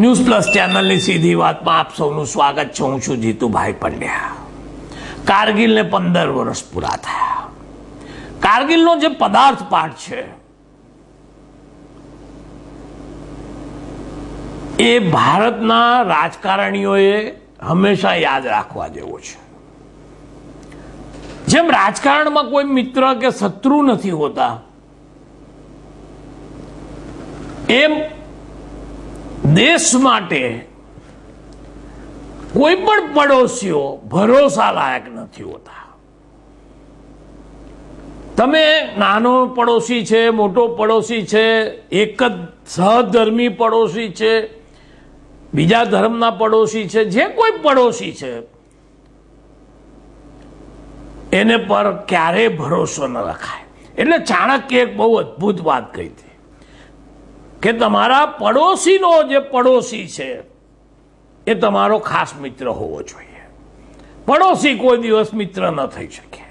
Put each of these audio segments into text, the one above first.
news plus ચેનલની સીધી વાતમાં આપ સૌનું સ્વાગત છે હું છું જીતુભાઈ પંડ્યા કારગિલને પંદર વર્ષ પૂરા થયા કારગિલનો જે પદાર્થ પાઠ છે એ ભારતના રાજકારણીઓએ હંમેશા યાદ રાખવા જેવો છે જેમ રાજકારણમાં કોઈ મિત્ર કે શત્રુ નથી હોતા એમ દેશ માટે કોઈ પણ પડોશીઓ ભરોસા લાયક નથી હોતા તમે નાનો પડોશી છે મોટો પડોશી છે એક જ સહધર્મી પડોશી છે બીજા ધર્મના પડોશી છે જે કોઈ પડોશી છે એને પર ક્યારેય ભરોસો ન રખાય એટલે ચાણક્ય એક બહુ અદ્ભુત વાત કહી હતી કે તમારા પડોશીનો જે પડોશી છે એ તમારો ખાસ મિત્ર હોવો જોઈએ પડોશી કોઈ દિવસ મિત્ર ન થઈ શકે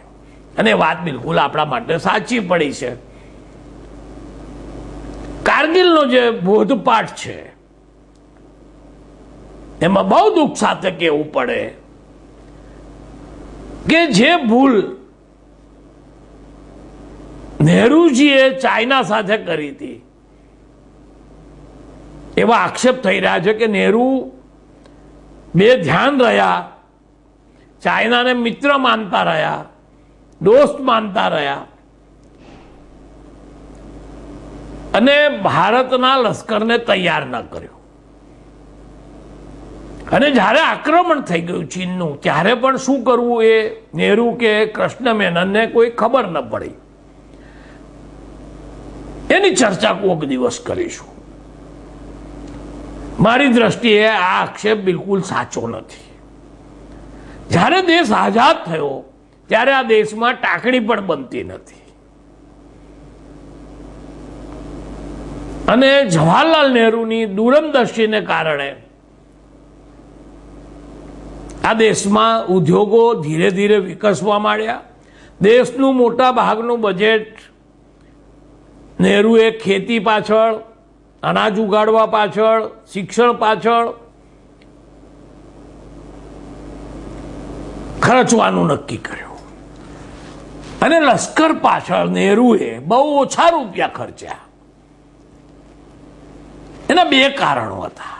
અને વાત બિલકુલ આપણા માટે સાચી પડી છે કારગિલનો જે બોધપાઠ છે એમાં બહુ દુઃખ સાથે કહેવું પડે કે જે ભૂલ નેહરુજીએ ચાઇના સાથે કરી હતી એવા આક્ષેપ થઈ રહ્યા છે કે નહેરુ બે ધ્યાન રહ્યા ચાઇનાને મિત્ર માનતા રહ્યા દોસ્ત માનતા રહ્યા અને ભારતના લશ્કરને તૈયાર ન કર્યો અને જ્યારે આક્રમણ થઈ ગયું ચીનનું ત્યારે પણ શું કરવું એ નેહરુ કે કૃષ્ણ મેનનને કોઈ ખબર ન પડી એની ચર્ચા કોક દિવસ કરીશું મારી દ્રષ્ટિએ આ આક્ષેપ બિલકુલ સાચો નથી જ્યારે દેશ આઝાદ થયો ત્યારે આ દેશમાં ટાંકણી પણ બનતી નથી અને જવાહરલાલ નહેરુની દૂરંદર્શીને કારણે આ દેશમાં ઉદ્યોગો ધીરે ધીરે વિકસવા માંડ્યા દેશનું મોટા ભાગનું બજેટ નહેરુએ ખેતી પાછળ અનાજ ઉગાડવા પાછળ શિક્ષણ પાછળ ખર્ચવાનું નક્કી કર્યું અને લશ્કર પાછળ નહેરુએ બહુ ઓછા રૂપિયા ખર્ચ્યા એના બે કારણો હતા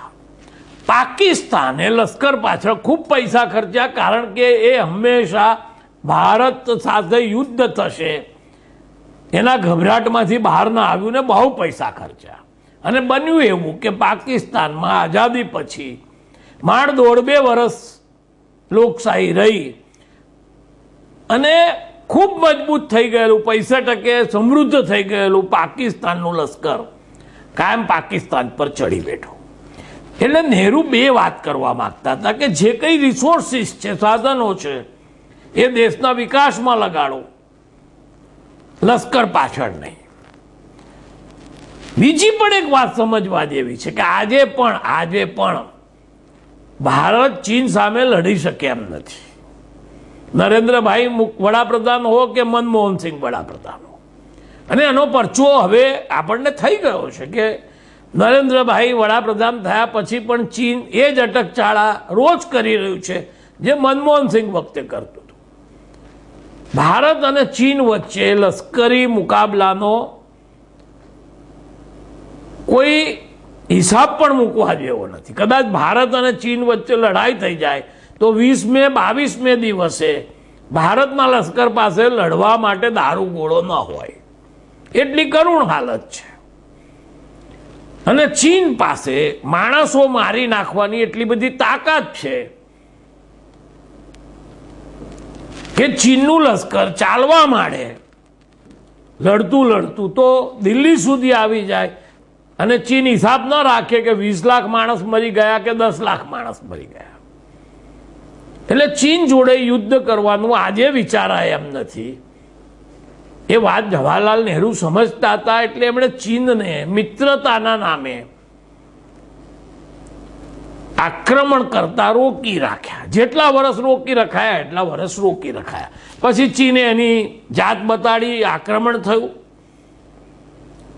પાકિસ્તાને લશ્કર પાછળ ખૂબ પૈસા ખર્ચ્યા કારણ કે એ હંમેશા ભારત સાથે યુદ્ધ થશે એના ગભરાટમાંથી બહાર ના આવ્યું ને બહુ પૈસા ખર્ચ્યા અને બન્યું એવું કે પાકિસ્તાનમાં આઝાદી પછી માળદોડ બે વર્ષ લોકશાહી રહી અને ખૂબ મજબૂત થઈ ગયેલું પૈસા ટકે સમૃદ્ધ થઈ ગયેલું પાકિસ્તાનનું લશ્કર કાયમ પાકિસ્તાન પર ચડી બેઠો એટલે નહેરુ બે વાત કરવા માગતા હતા કે જે કંઈ રિસોર્સિસ છે સાધનો છે એ દેશના વિકાસમાં લગાડો લશ્કર પાછળ નહીં બીજી પણ એક વાત સમજવા જેવી છે કે આજે પણ આજે પણ ભારત ચીન સામે લડી શકે એમ નથી નરેન્દ્રભાઈ વડાપ્રધાન હો કે મનમોહનસિંહ વડાપ્રધાન હો અને એનો પરચો હવે આપણને થઈ ગયો છે કે નરેન્દ્રભાઈ વડાપ્રધાન થયા પછી પણ ચીન એ જ અટકચાળા રોજ કરી રહ્યું છે જે મનમોહનસિંહ વખતે કરતું હતું ભારત અને ચીન વચ્ચે લશ્કરી મુકાબલાનો કોઈ હિસાબ પણ મૂકવા જેવો નથી કદાચ ભારત અને ચીન વચ્ચે લડાઈ થઈ જાય તો વીસ મે બાવીસ મે દિવસે ભારતના લશ્કર પાસે લડવા માટે દારૂ ગોળો ન હોય એટલી કરુણ હાલત છે અને ચીન પાસે માણસો મારી નાખવાની એટલી બધી તાકાત છે કે ચીનનું લશ્કર ચાલવા માંડે લડતું લડતું તો દિલ્હી સુધી આવી જાય અને ચીન હિસાબ ન રાખે કે વીસ લાખ માણસ મરી ગયા કે દસ લાખ માણસ મરી ગયા એટલે ચીન જોડે યુદ્ધ કરવાનું આજે વિચારાય એમ નથી એ વાત જવાહરલાલ નહેરુ સમજતા હતા એટલે એમણે ચીનને મિત્રતાના નામે આક્રમણ કરતા રોકી રાખ્યા જેટલા વર્ષ રોકી રખાયા એટલા વર્ષ રોકી રખાયા પછી ચીને એની જાત બતાડી આક્રમણ થયું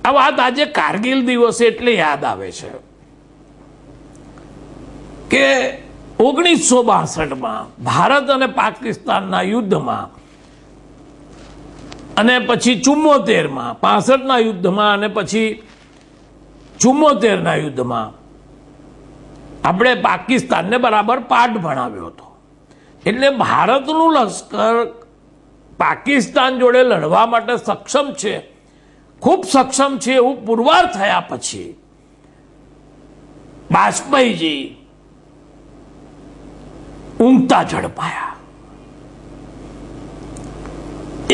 આ વાત આજે કારગિલ દિવસે એટલે યાદ આવે છે કે ઓગણીસો બાસઠમાં ભારત અને પાકિસ્તાનના યુદ્ધમાં અને પછી ચુમ્મોતેરમાં પાસઠના યુદ્ધમાં અને પછી ચુમ્મોતેરના યુદ્ધમાં આપણે પાકિસ્તાનને બરાબર પાઠ ભણાવ્યો હતો એટલે ભારતનું લશ્કર પાકિસ્તાન જોડે લડવા માટે સક્ષમ છે ખૂબ સક્ષમ છે એવું પુરવાર થયા પછી બાષ્પઈજી ઊંઘતા ઝડપાયા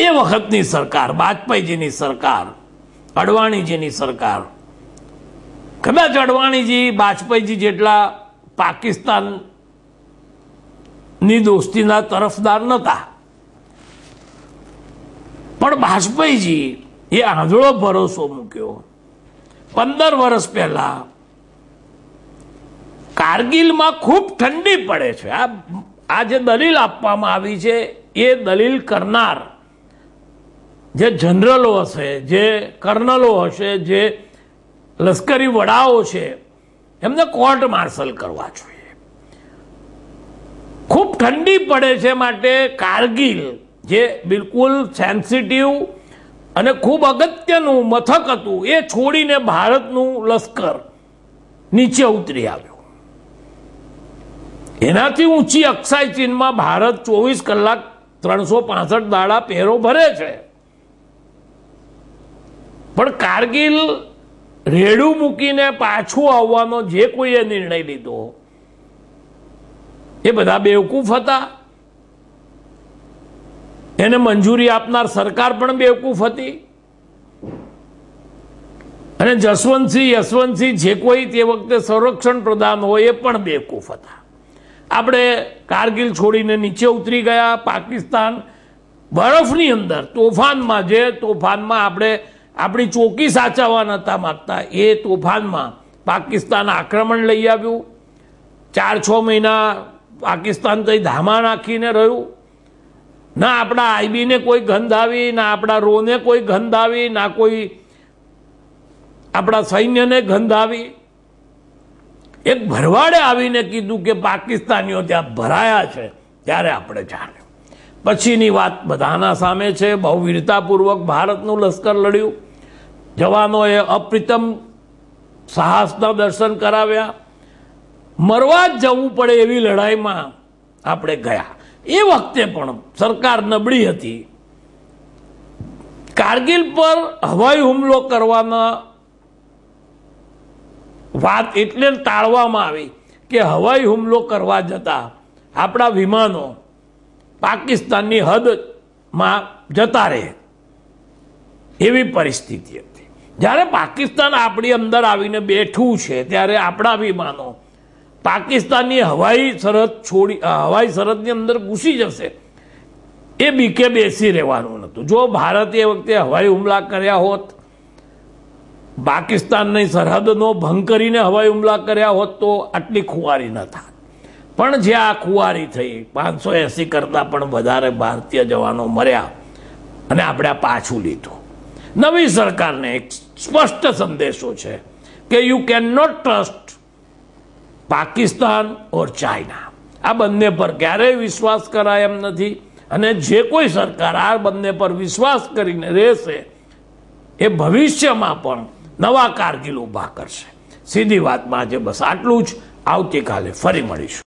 એ વખતની સરકાર વાજપેયીજીની સરકાર અડવાણીજીની સરકાર કદાચ અડવાણીજી વાજપેયીજી જેટલા પાકિસ્તાનની દોસ્તીના તરફદાર નહોતા પણ વાજપેયીજી એ આંધળો ભરોસો મૂક્યો પંદર વર્ષ પહેલાં કારગિલમાં ખૂબ ઠંડી પડે છે આ આ જે દલીલ આપવામાં આવી છે એ દલીલ કરનાર જે જનરલો હશે જે કર્નલો હશે જે લશ્કરી વડાઓ છે એમને કોર્ટ માર્શલ કરવા જોઈએ ખૂબ ઠંડી પડે છે માટે કારગિલ જે બિલકુલ સેન્સિટિવ અને ખૂબ અગત્યનું મથક હતું એ છોડીને ભારતનું લશ્કર નીચે ઉતરી આવ્યું એનાથી ઊંચી અક્ષય ચીનમાં ભારત ચોવીસ કલાક ત્રણસો પાસઠ દાડા પહેરો ભરે છે પણ કારગિલ રેડું મૂકીને પાછું આવવાનો જે કોઈએ નિર્ણય લીધો એ બધા બેવકૂફ હતા એને મંજૂરી આપનાર સરકાર પણ બેવકૂફ હતી અને જસવંતસિંહ યશવંતસિંહ જે કોઈ તે વખતે સંરક્ષણ પ્રધાન હોય એ પણ બેવકૂફ હતા આપણે કારગિલ છોડીને નીચે ઉતરી ગયા પાકિસ્તાન બરફની અંદર તોફાનમાં જે તોફાનમાં આપણે આપણી ચોકી સાચવવા નહોતા માગતા એ તોફાનમાં પાકિસ્તાન આક્રમણ લઈ આવ્યું ચાર છ મહિના પાકિસ્તાન તઈ ધામા નાખીને રહ્યું ના આપણા આઈબીને કોઈ ગંધાવી ના આપણા રોને કોઈ ગંધ આવી ના કોઈ આપણા સૈન્યને ગંધાવી એક ભરવાડે આવીને કીધું કે પાકિસ્તાનીઓ ત્યાં ભરાયા છે ત્યારે આપણે જાણ્યું પછીની વાત બધાના સામે છે બહુ વીરતાપૂર્વક ભારતનું લશ્કર લડ્યું જવાનોએ અપ્રિતમ સાહસના દર્શન કરાવ્યા મરવા જ જવું પડે એવી લડાઈમાં આપણે ગયા એ વખતે પણ સરકાર નબળી હતી કારગિલ પર હવાઈ હુમલો કરવાના વાત એટલે ટાળવામાં આવી કે હવાઈ હુમલો કરવા જતા આપણા વિમાનો પાકિસ્તાનની હદમાં જતા રહે એવી પરિસ્થિતિ હતી જ્યારે પાકિસ્તાન આપણી અંદર આવીને બેઠું છે ત્યારે આપણા વિમાનો પાકિસ્તાનની હવાઈ સરહદ છોડી હવાઈ સરહદની અંદર ઘૂસી જશે એ બીકે બેસી રહેવાનું નહોતું જો ભારતે એ વખતે હવાઈ હુમલા કર્યા હોત પાકિસ્તાનની સરહદનો ભંગ કરીને હવાઈ હુમલા કર્યા હોત તો આટલી ખુવારી ન થાય પણ જે આ ખુવારી થઈ પાંચસો એંસી કરતાં પણ વધારે ભારતીય જવાનો મર્યા અને આપણે પાછું લીધું નવી સરકારને એક સ્પષ્ટ સંદેશો છે કે you can not trust Pakistan or China આ બંને પર ક્યારેય વિશ્વાસ કરાય એમ નથી અને જે કોઈ સરકાર આ બંને પર વિશ્વાસ કરીને રહેશે એ ભવિષ્યમાં પણ નવા કારગીલ ઊભા કરશે સીધી વાતમાં આજે બસ આટલું જ આવતીકાલે ફરી મળીશું